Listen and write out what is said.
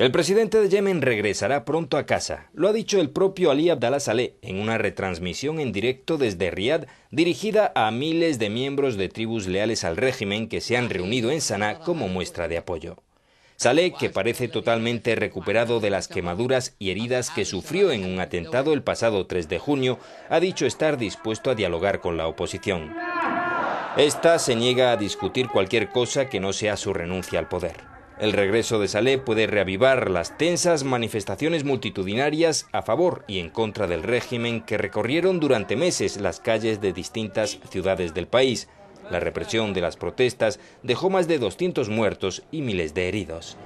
El presidente de Yemen regresará pronto a casa, lo ha dicho el propio Ali Abdallah Saleh en una retransmisión en directo desde Riad dirigida a miles de miembros de tribus leales al régimen que se han reunido en Sanaa como muestra de apoyo. Saleh, que parece totalmente recuperado de las quemaduras y heridas que sufrió en un atentado el pasado 3 de junio, ha dicho estar dispuesto a dialogar con la oposición. Esta se niega a discutir cualquier cosa que no sea su renuncia al poder. El regreso de Salé puede reavivar las tensas manifestaciones multitudinarias a favor y en contra del régimen que recorrieron durante meses las calles de distintas ciudades del país. La represión de las protestas dejó más de 200 muertos y miles de heridos.